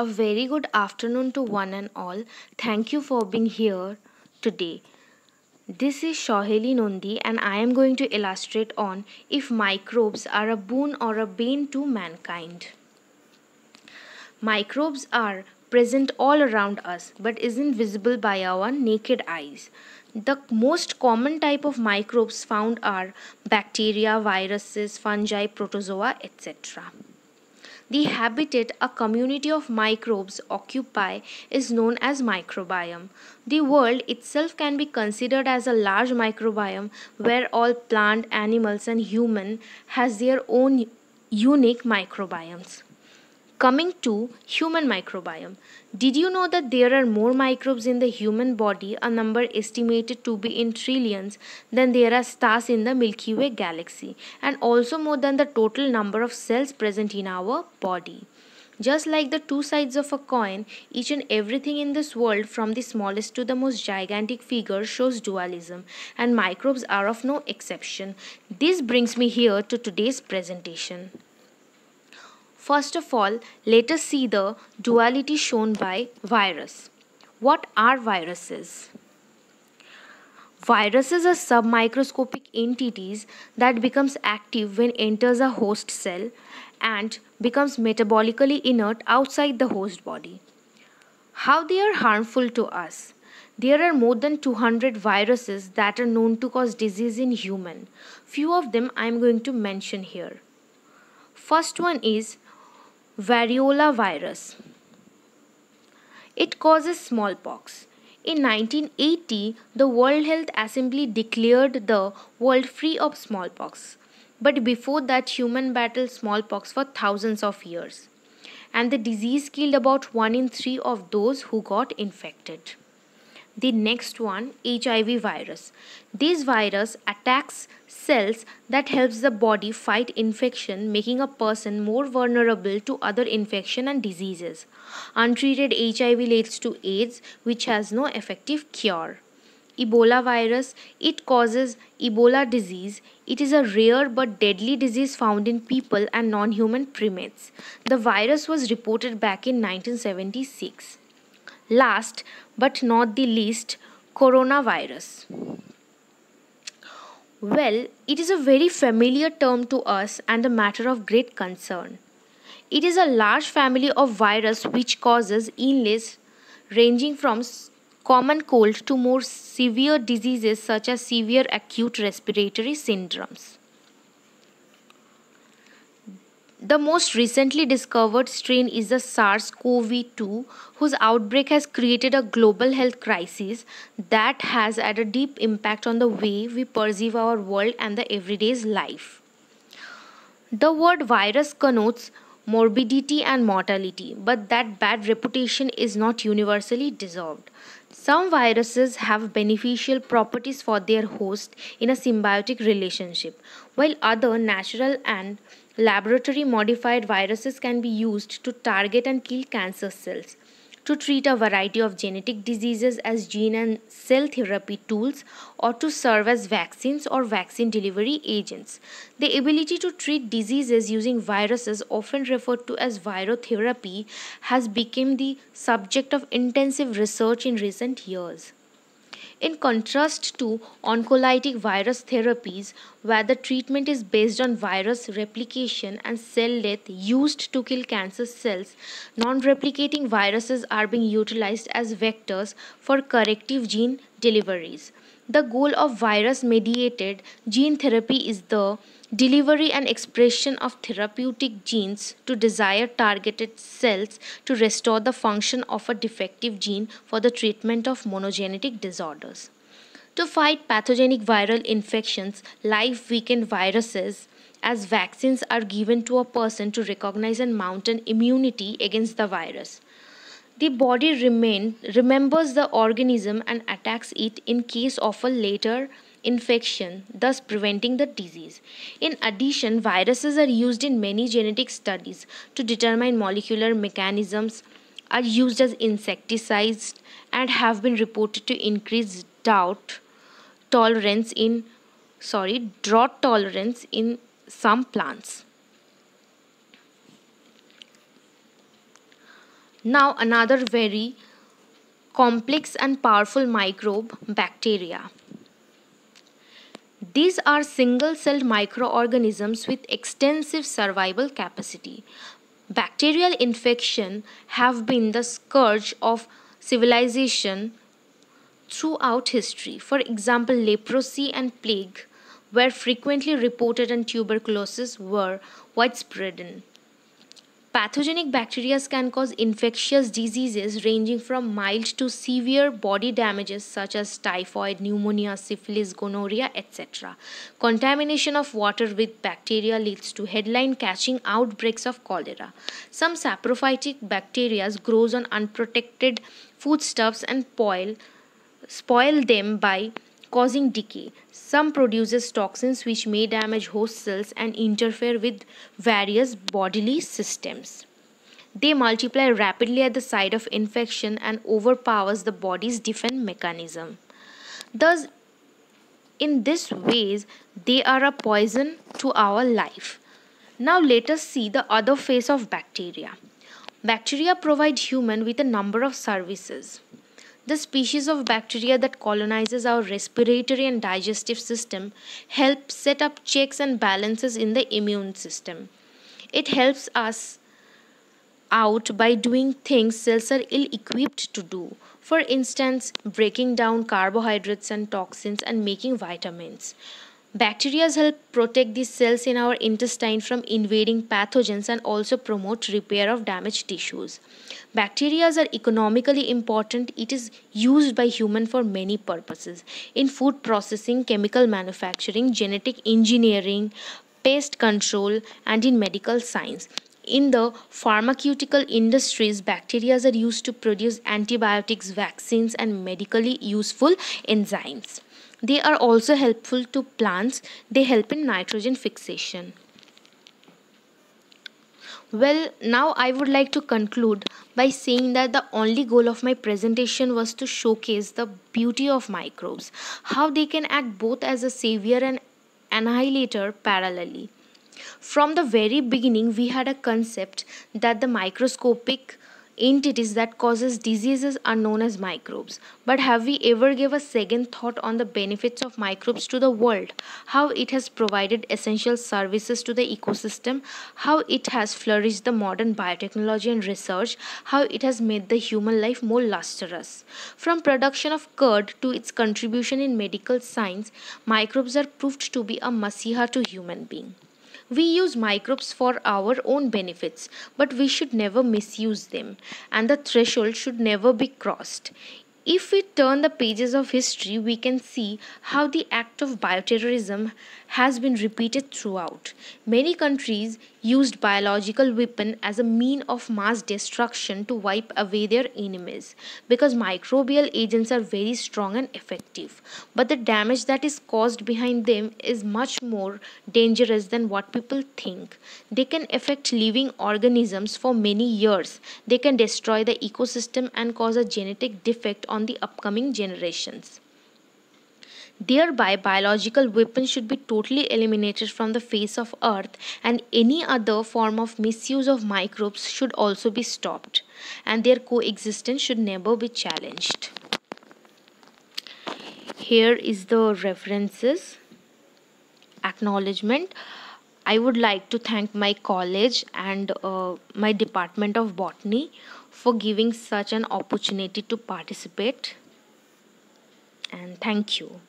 A very good afternoon to one and all. Thank you for being here today. This is Shaheli Nundi, and I am going to illustrate on if microbes are a boon or a bane to mankind. Microbes are present all around us but isn't visible by our naked eyes. The most common type of microbes found are bacteria, viruses, fungi, protozoa, etc. The habitat a community of microbes occupy is known as microbiome. The world itself can be considered as a large microbiome where all plant, animals and human has their own unique microbiomes. Coming to human microbiome, did you know that there are more microbes in the human body, a number estimated to be in trillions, than there are stars in the Milky Way galaxy, and also more than the total number of cells present in our body? Just like the two sides of a coin, each and everything in this world, from the smallest to the most gigantic figure, shows dualism, and microbes are of no exception. This brings me here to today's presentation. First of all, let us see the duality shown by virus. What are viruses? Viruses are submicroscopic entities that becomes active when enters a host cell and becomes metabolically inert outside the host body. How they are harmful to us? There are more than 200 viruses that are known to cause disease in human. Few of them I am going to mention here. First one is variola virus. It causes smallpox. In 1980, the World Health Assembly declared the world free of smallpox. But before that, human battled smallpox for thousands of years. And the disease killed about 1 in 3 of those who got infected the next one hiv virus this virus attacks cells that helps the body fight infection making a person more vulnerable to other infection and diseases untreated hiv leads to aids which has no effective cure ebola virus it causes ebola disease it is a rare but deadly disease found in people and non-human primates the virus was reported back in 1976 Last but not the least, coronavirus. Well, it is a very familiar term to us and a matter of great concern. It is a large family of virus which causes illness ranging from common cold to more severe diseases such as severe acute respiratory syndromes. The most recently discovered strain is the SARS CoV 2, whose outbreak has created a global health crisis that has had a deep impact on the way we perceive our world and the everyday's life. The word virus connotes morbidity and mortality, but that bad reputation is not universally deserved. Some viruses have beneficial properties for their host in a symbiotic relationship, while other natural and laboratory modified viruses can be used to target and kill cancer cells. To treat a variety of genetic diseases as gene and cell therapy tools or to serve as vaccines or vaccine delivery agents. The ability to treat diseases using viruses, often referred to as virotherapy, has become the subject of intensive research in recent years. In contrast to oncolytic virus therapies, where the treatment is based on virus replication and cell death used to kill cancer cells, non replicating viruses are being utilized as vectors for corrective gene deliveries the goal of virus mediated gene therapy is the delivery and expression of therapeutic genes to desired targeted cells to restore the function of a defective gene for the treatment of monogenic disorders. To fight pathogenic viral infections, live weakened viruses, as vaccines are given to a person to recognize and mount an immunity against the virus. The body remain, remembers the organism and attacks it in case of a later infection, thus preventing the disease. In addition, viruses are used in many genetic studies to determine molecular mechanisms, are used as insecticides, and have been reported to increase drought tolerance in sorry drought tolerance in some plants. Now another very complex and powerful microbe bacteria. These are single-celled microorganisms with extensive survival capacity. Bacterial infection have been the scourge of civilization throughout history. For example, leprosy and plague were frequently reported and tuberculosis were widespread in. Pathogenic bacteria can cause infectious diseases ranging from mild to severe body damages such as typhoid, pneumonia, syphilis, gonorrhea, etc. Contamination of water with bacteria leads to headline catching outbreaks of cholera. Some saprophytic bacteria grows on unprotected foodstuffs and spoil, spoil them by causing decay. Some produces toxins which may damage host cells and interfere with various bodily systems. They multiply rapidly at the site of infection and overpowers the body's defense mechanism. Thus, in this ways, they are a poison to our life. Now let us see the other face of bacteria. Bacteria provide human with a number of services. The species of bacteria that colonizes our respiratory and digestive system help set up checks and balances in the immune system. It helps us out by doing things cells are ill equipped to do. For instance, breaking down carbohydrates and toxins and making vitamins. Bacteria help protect the cells in our intestine from invading pathogens and also promote repair of damaged tissues. Bacteria are economically important. It is used by human for many purposes in food processing, chemical manufacturing, genetic engineering, pest control and in medical science. In the pharmaceutical industries, bacteria are used to produce antibiotics, vaccines and medically useful enzymes. They are also helpful to plants. They help in nitrogen fixation. Well, now I would like to conclude by saying that the only goal of my presentation was to showcase the beauty of microbes, how they can act both as a savior and annihilator parallelly. From the very beginning, we had a concept that the microscopic entities that causes diseases are known as microbes but have we ever gave a second thought on the benefits of microbes to the world how it has provided essential services to the ecosystem how it has flourished the modern biotechnology and research how it has made the human life more lustrous from production of curd to its contribution in medical science microbes are proved to be a messiah to human being we use microbes for our own benefits, but we should never misuse them, and the threshold should never be crossed. If we turn the pages of history, we can see how the act of bioterrorism has been repeated throughout. Many countries used biological weapon as a mean of mass destruction to wipe away their enemies because microbial agents are very strong and effective but the damage that is caused behind them is much more dangerous than what people think they can affect living organisms for many years they can destroy the ecosystem and cause a genetic defect on the upcoming generations Thereby, biological weapons should be totally eliminated from the face of earth and any other form of misuse of microbes should also be stopped and their coexistence should never be challenged. Here is the references. Acknowledgement. I would like to thank my college and uh, my department of botany for giving such an opportunity to participate and thank you.